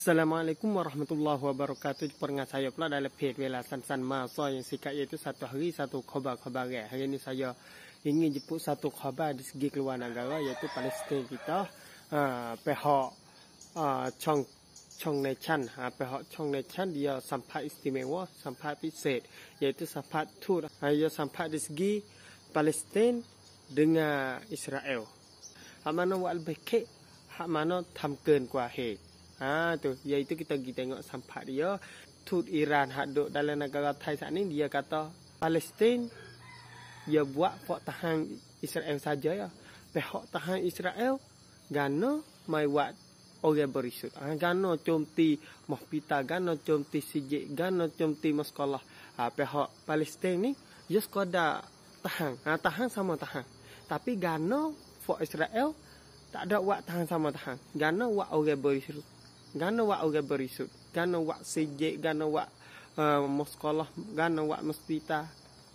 Assalamualaikum warahmatullahi wabarakatuh. Pernah saya pula dalam pet เวลา san-san masa yang sikat iaitu satu hari satu khabar-khabar. Hari ini saya ingin jemput satu khabar di segi keluar negara iaitu Palestin kita uh, pihak uh, Chong Chong Nation uh, ah, pihak Chong Nation dia sampai istimewa sampai pisat iaitu sampai tu uh, dia sempat di segi Palestin dengan Israel. Hak mana wal bekek hak mana tamken kuahe. Ha tu, iaitu ya, kita pergi tengok sampah dia. Tut Iran hak duk dalam negara Thai saat ni dia kata Palestin dia ya buat pok tahan Israel saja ya. Pihak tahan Israel gano mai wat orang berisut. Ah ha, gano cumti mahpita, gano cumti sijik, gano cumti maskalah. Ha, pihak Palestin ni dia ya sekadar tahan. Ha, tahan sama tahan. Tapi gano pok Israel tak ada buat tahan sama tahan. Gano buat orang berisut gana wak orang berisut gana wak sejek gana wak uh, muskolah gana wak mesbita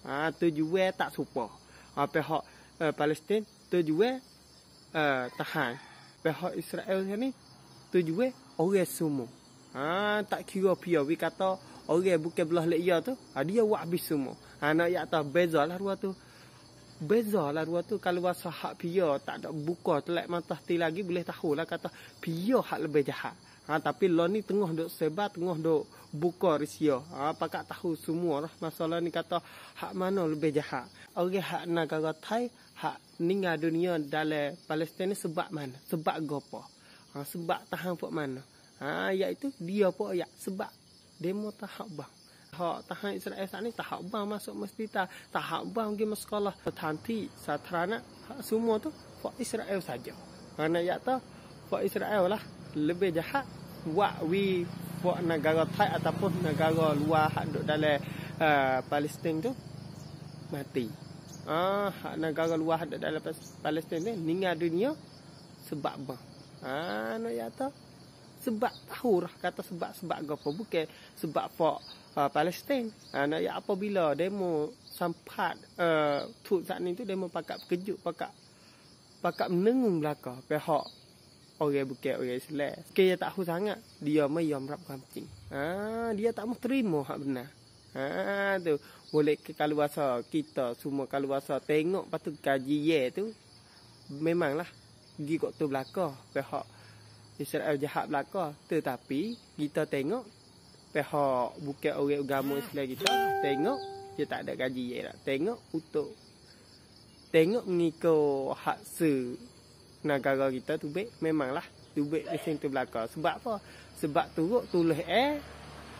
ha tujue tak supo apa hak uh, eh, Palestin tujue uh, tahan pihak Israel ni tujue orang semua ha tak kira pia wi kata orang bukan belah leya tu ha, dia wak habis semua ha nak yak tahu bezalah ruah tu lah dua tu kalau rasa hak pia tak ada buka telak mata ti lagi boleh tahu lah kata pia hak lebih jahat. Ha, tapi lo ni tengah duk sebat, tengah duk buka risia. Ha, pakak tahu semua lah masalah ni kata hak mana lebih jahat. Orang okay, hak negara Thai, hak ninggal dunia dalam Palestin ni sebab mana? Sebab gopo. Ha, sebab tahan pok mana? Ha, iaitu dia pok ya sebab demo tak bang. Tak tahan Israel saat ni tak bang masuk masjid tak tak bang pergi masuk sekolah tanti satrana semua tu buat Israel saja Karena ya tu buat Israel lah lebih jahat buat we buat negara Thai ataupun negara luar hak duduk dalam uh, Palestin tu mati ah uh, negara luar hak duduk dalam Palestin ni ninggal dunia sebab apa ah uh, no ya tu sebab tahu lah kata sebab sebab apa bukan sebab pak uh, Palestin anak ah, ya apabila demo sampai uh, tu saat ni tu demo pakak kejut pakak pakak menengung belaka pihak orang bukan orang Islam okay, dia tak tahu sangat dia mai yang rap kampung ha ah, dia tak mau terima hak benar ha tu boleh ke kaluasa kita semua kaluasa tengok patu kaji ye tu memanglah gigok tu belaka pihak Israel jahat belaka. Tetapi kita tengok pihak bukan orang agama Islam kita tengok dia tak ada gaji ya lah. tak. Tengok untuk Tengok mengikut hak se negara kita tu baik memanglah tu baik di sini tu belaka. Sebab apa? Sebab turut tulis eh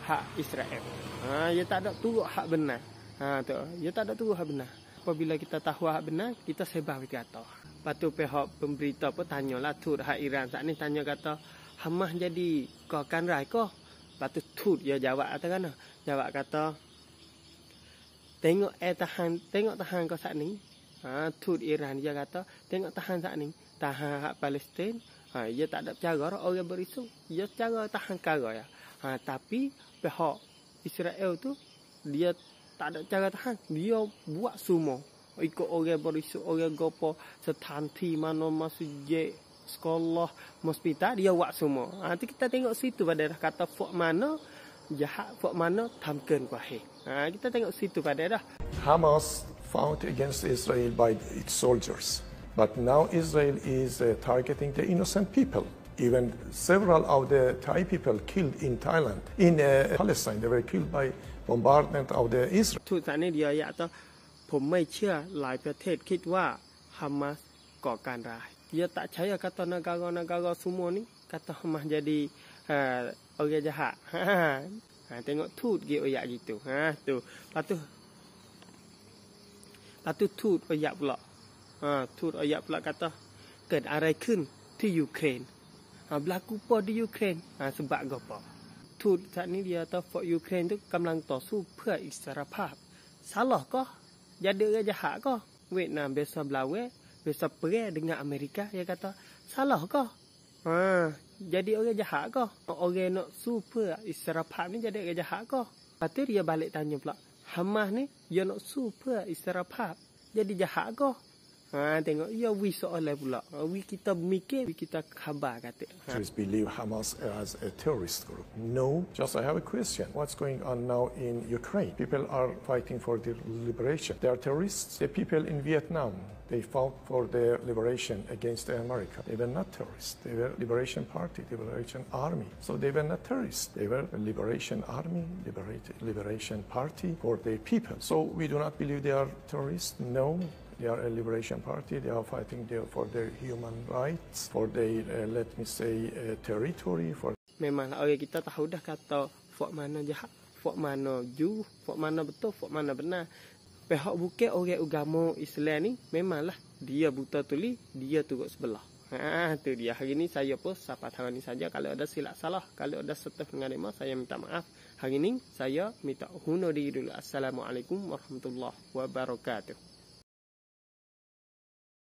hak Israel. Ha dia tak ada turut hak benar. Ha tu. Dia tak ada turut hak benar apabila kita tahu hak benar, kita sebar ke kata. Lepas tu pihak pemberita pun tanya lah tu hak Iran. Saat ni tanya kata, hamah jadi kau kan rai kau? Lepas tu tu dia jawab kata kan? Jawab kata, tengok eh tahan, tengok tahan kau saat ni. Ha, tu Iran dia kata, tengok tahan saat ni. Tahan hak Palestin, ha, dia tak ada cara orang berisu. Dia cara tahan kara ya. Ha, tapi pihak Israel tu, dia tak ada cara tahan dia buat semua ikut orang berisik orang gopo setanti mana masjid sekolah hospital dia buat semua ha, nanti kita tengok situ pada dah kata fok mana jahat fok mana tamken kuahe ha, kita tengok situ pada dah Hamas fought against Israel by its soldiers but now Israel is uh, targeting the innocent people even several of the Thai people killed in Thailand in uh, Palestine they were killed by bombardment of the Israel. ทูตสารนิดเดียวอยากจะผมไม่เชื่อหลายประเทศคิดว่าฮามาสก่อการร้ายยาตะใช้กัตนากานากาโกซูโมนี่กัตมาจะดีเอ่อโอเคจะหะฮ่าฮ่าฮ่าทูตเกี่ยวอยากจิตุฮะตัวประตูประตูทูตอยากหรออ่าทูตอยากห่อกัตเกิดอะไรขึ้นที่ยูเครนอ่าบลากูปอดยูเครนอ่าสบักกอปอทูตสานิดียต่อฝ่ายยูเครนทุกกำลังต่อสู้เพื่ออิสรภาพซาลอก็ยาเดือยจะหาก็เวียดนามเบสซาบลาเวเบสซาเปรย์ดึงอเมริกาเขาก็ตอซาลอก็อ่า jadi orang jahat ko ha, orang nak supa israfat ni jadi orang jahat ko patut dia balik tanya pula hamas ni dia nak supa israfat jadi jahat ko Ha, tengok, ya we soalan pula. We kita mikir, we kita khabar kata. Ha. Just believe Hamas as a terrorist group. No, just I have a question. What's going on now in Ukraine? People are fighting for their liberation. They are terrorists. The people in Vietnam, they fought for their liberation against America. They were not terrorists. They were Liberation Party, Liberation Army. So they were not terrorists. They were Liberation Army, Liberate, Liberation Party for their people. So we do not believe they are terrorists. No, They are a liberation party. They are fighting there for their human rights, for their, uh, let me say, uh, territory. For Memanglah, okay, kita tahu dah kata Fok mana jahat, Fok mana ju, Fok mana betul, Fok mana benar. Pihak bukit orang agama Islam ni, memanglah dia buta tuli, dia turut sebelah. Ah, tu dia. Hari ni saya pun sapa tangan ni saja. Kalau ada silap salah, kalau ada setuh dengan lima, saya minta maaf. Hari ni saya minta hunuh dulu. Assalamualaikum warahmatullahi wabarakatuh.